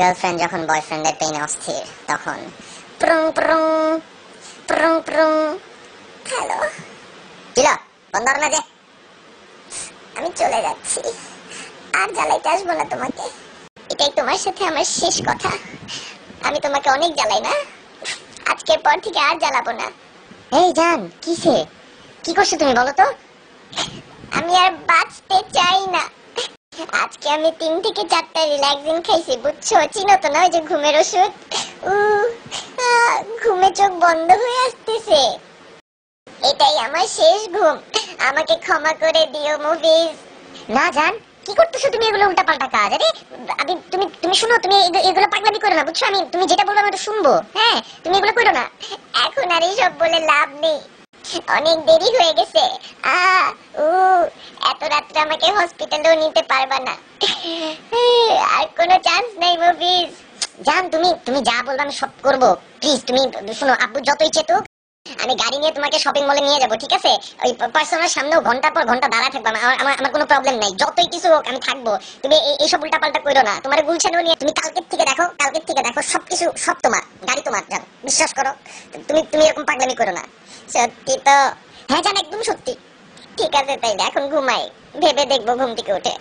girlfriend যখন বয়ফ্রেন্ডের পেইনে অস্থির তখন প্রুং প্রুং প্রুং প্রুং হ্যালো ছিল বন্ধ না যে আমি চলে যাচ্ছি আর জ্বালাইতে আসবো না তোমাকে এটাই তোমার সাথে আমার শেষ কথা আমি তোমাকে অনেক জ্বালাই না আজকে পর থেকে আর জ্বালাবো না এই জান কিসে কি করছো তুমি বলো তো আমি আর বাঁচতে চাই না আজকে আমি তিন থেকে চারটা রিল্যাক্সিং খাইছি বুঝছো চিনো তো না ওই যে ঘুমের ওষুধ উ ঘুমে চোখ বন্ধ হয়ে আসতেছে এটাই আমার শেষ ঘুম আমাকে ক্ষমা করে দিও মুভিজ না জান কি করতেছো তুমি এগুলো উল্টা পাল্টা কাজ আরে আমি তুমি তুমি শুনো তুমি এগুলো পাগলামি করো না বুঝছো আমি তুমি যেটা বলবো আমি তো শুনবো হ্যাঁ তুমি এগুলো করো না এখন আর এইসব বলে লাভ নেই অনেক দেরি হয়ে গেছে আ উ এত রাত্রে আমাকে হসপিটালেও নিতে পারবা না আর কোনো চান্স নাই মুভিজ জান তুমি তুমি যা বলবে আমি সব করব প্লিজ তুমি শোনো আব্বু যতই চেতুক আমি গাড়ি নিয়ে তোমাকে শপিং মলে নিয়ে যাবো ঠিক আছে ওই পার্সোনার সামনেও ঘন্টার পর ঘন্টা দাঁড়া থাকবো আমার আমার কোনো প্রবলেম নাই যতই কিছু হোক আমি থাকবো তুমি এইসব উল্টা পাল্টা করো না তোমার গুলশানও নিয়ে তুমি কালকের থেকে দেখো কালকের থেকে দেখো সব কিছু সব তোমার গাড়ি তোমার যান বিশ্বাস করো তুমি তুমি এরকম পাগলামি করো না সত্যি তো হ্যাঁ জান একদম সত্যি ঠিক আছে তাই এখন ঘুমাই ভেবে দেখবো ঘুম থেকে উঠে